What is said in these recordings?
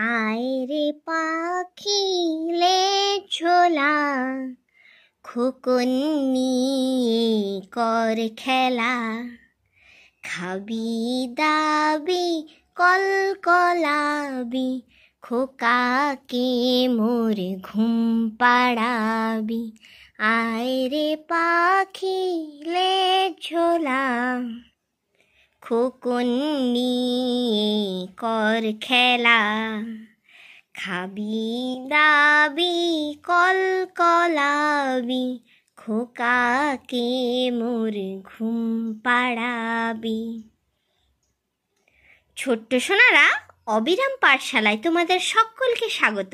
আয় রে পাখিলে ছোলা খুকুন্নি কর খেলা খাবি দাবি কলকলাবি খোকাকে মোর ঘুম পাড়াবি আয় রে পাখিলে ঝোলা খোকন নিয়ে কর খেলা খাবি দাবি কলাবি খোকাকে মোর ঘুম পাড়াবি ছোট্ট সোনারা অবিরাম পাঠশালায় তোমাদের সকলকে স্বাগত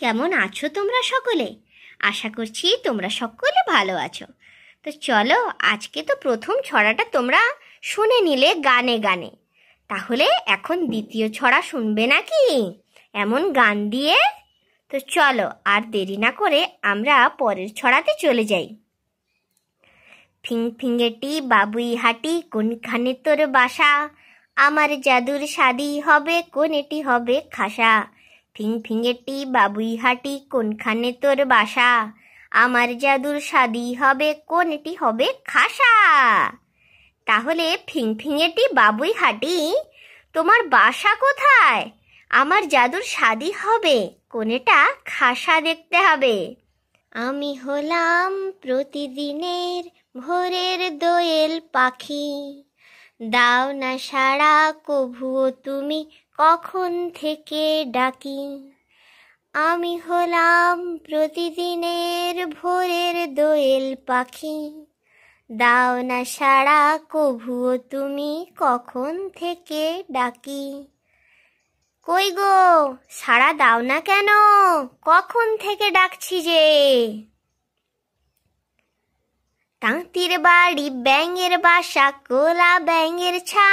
কেমন আছো তোমরা সকলে আশা করছি তোমরা সকলে ভালো আছো তো চলো আজকে তো প্রথম ছড়াটা তোমরা শুনে নিলে গানে গানে তাহলে এখন দ্বিতীয় ছড়া শুনবে নাকি এমন গান দিয়ে তো চলো আর দেরি না করে আমরা পরের ছড়াতে চলে যাই ফিং ফিঙ্গেটি বাবুই হাটি কোনখানে তোর বাসা আমার জাদুর শাদি হবে কোন এটি হবে খাসা ফিং ফিঙ্গেটি বাবুই হাটি কোনখানে তোর বাসা আমার জাদুর শাদি হবে কোন এটি হবে খাসা তাহলে ফিংফিঙেটি বাবুই হাটি তোমার বাসা কোথায় আমার জাদুর শাদি হবে কোনেটা খাসা দেখতে হবে আমি হলাম প্রতিদিনের ভোরের দোয়েল পাখি দাও না সারা কভুও তুমি কখন থেকে ডাকি আমি হলাম প্রতিদিনের ভোরের দোয়েল পাখি দাও না সারা কভুও তুমি কখন থেকে ডাকি কই গো সারা দাও না কেন কখন থেকে ডাকছি যে তাঁতির বাড়ি ব্যাঙের বাসা কোলা ব্যাঙের ছা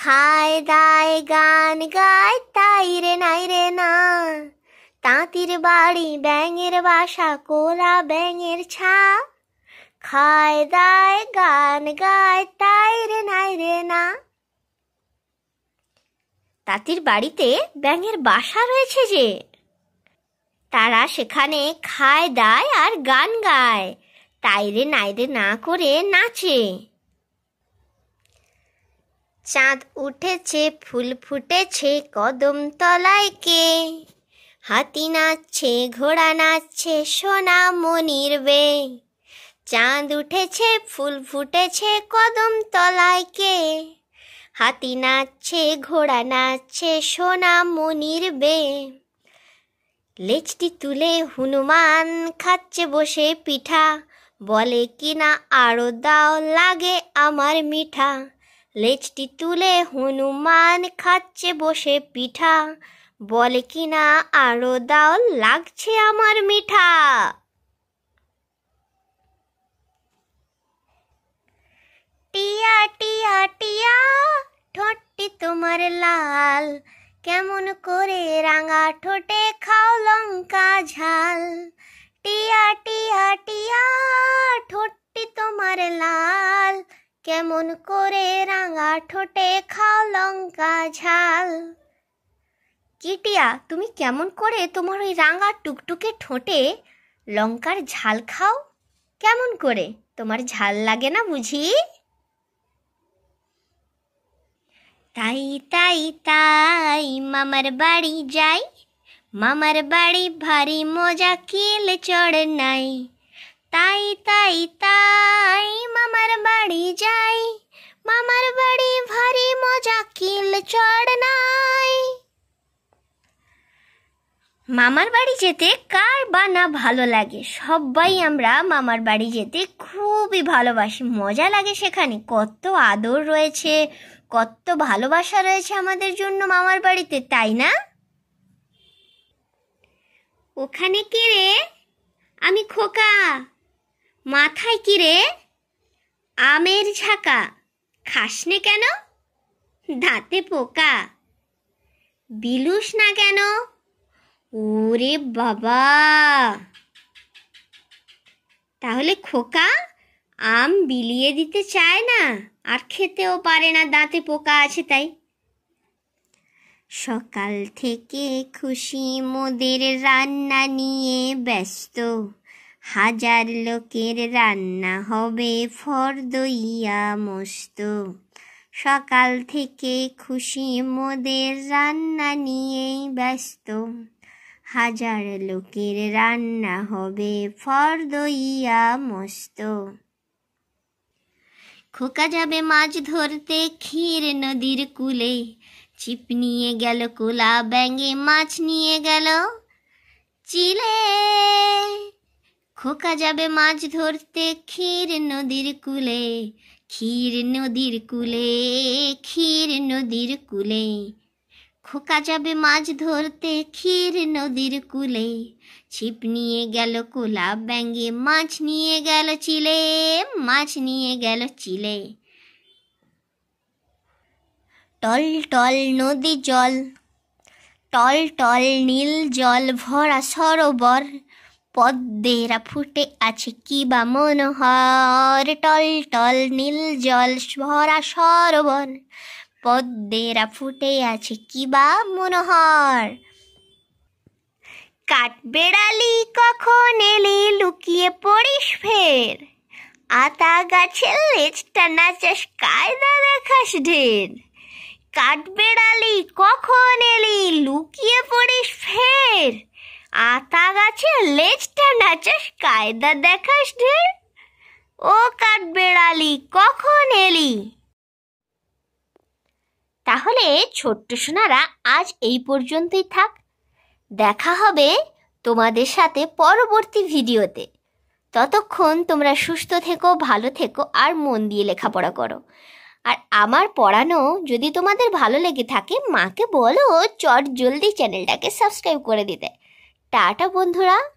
খায় দায় গান গায় তাই রে নাই রে না তাঁতির বাড়ি ব্যাঙের বাসা কোলা ব্যাঙের ছা খায় দায় গান গায় তাই রে নাই রে না তাঁতির বাড়িতে ব্যাঙের বাসা রয়েছে যে তারা সেখানে খায় দায় আর গান গায় তাই রে নাই রে না করে নাচে চাঁদ উঠেছে ফুল ফুটেছে কদম তলায় কে হাতি নাচছে ঘোড়া নাচছে সোনা মনির বে চাঁদ উঠেছে ফুল ফুটেছে কদম তলায় কে হাতি নাচছে ঘোড়া নাচছে সোনা মনির বে লেজটি তুলে হনুমান খাচ্ছে বসে পিঠা বলে কিনা আরো দাও লাগে আমার মিঠা লেজটি তুলে হনুমান খাচ্ছে বসে পিঠা বলে কিনা আরো দাও লাগছে আমার মিঠা কাটিয়া ঠোঁটটি তোমার লাল কেমন করে রাঙা ঠোঁটে খাও লঙ্কা ঝাল টিয়া টিয়া টিয়া ঠোঁটটি তোমার লাল কেমন করে রাঙা ঠোঁটে খাও লঙ্কা ঝাল কিটিয়া তুমি কেমন করে তোমার ওই রাঙা টুকটুকে ঠোঁটে লঙ্কার ঝাল খাও কেমন করে তোমার ঝাল লাগে না বুঝি তাই তাই তাই মামার বাড়ি যাই মামার বাড়ি ভারী মজা কিল চড় নাই তাই তাই তাই মামার বাড়ি যাই মামার বাড়ি ভারী মজা কিল চড় নাই মামার বাড়ি যেতে কার বা না ভালো লাগে সবাই আমরা মামার বাড়ি যেতে খুবই ভালোবাসি মজা লাগে সেখানে কত আদর রয়েছে কত ভালোবাসা রয়েছে আমাদের জন্য মামার বাড়িতে তাই না ওখানে কে রে আমি খোকা মাথায় কি রে আমের ঝাঁকা খাসনে কেন দাঁতে পোকা বিলুস না কেন ওরে বাবা তাহলে খোকা আম বিলিয়ে দিতে চায় না আর খেতেও পারে না দাঁতে পোকা আছে তাই সকাল থেকে খুশি মোদের রান্না নিয়ে ব্যস্ত হাজার লোকের রান্না হবে ফরদইয়া মস্ত সকাল থেকে খুশি মোদের রান্না নিয়েই ব্যস্ত হাজার লোকের রান্না হবে ফরদইয়া মস্ত খোকা যাবে মাছ ধরতে ক্ষীর নদীর কুলে চিপ নিয়ে গেল কোলা ব্যাঙে মাছ নিয়ে গেল চিলে খোকা যাবে মাছ ধরতে ক্ষীর নদীর কুলে ক্ষীর নদীর কুলে ক্ষীর নদীর কুলে খোকা যাবে মাছ ধরতে ক্ষীর নদীর কুলে ছিপ নিয়ে গেল কোলা ব্যাঙ্গে মাছ নিয়ে গেল চিলে মাছ নিয়ে গেল চিলে টল টল নদী জল টল টল নীল জল ভরা সরোবর পদ্মেরা ফুটে আছে কি বা মনোহর টল টল নীল জল ভরা সরোবর পদ্মেরা ফুটে আছে কি বা মনোহর কাঠবেড়ালি কখন এলি লুকিয়ে পড়িস ফের আতা গাছের লেজটা নাচাস কায়দা দেখাস ঢের কাঠবেড়ালি কখন এলি লুকিয়ে পড়িস ফের আতা গাছের লেজটা নাচাস কায়দা দেখাস ঢের ও কাঠবেড়ালি কখন এলি তাহলে ছোট্ট সোনারা আজ এই পর্যন্তই থাক দেখা হবে তোমাদের সাথে পরবর্তী ভিডিওতে ততক্ষণ তোমরা সুস্থ থেকো ভালো থেকো আর মন দিয়ে লেখাপড়া করো আর আমার পড়ানো যদি তোমাদের ভালো লেগে থাকে মাকে বলো চট জলদি চ্যানেলটাকে সাবস্ক্রাইব করে দিতে টাটা বন্ধুরা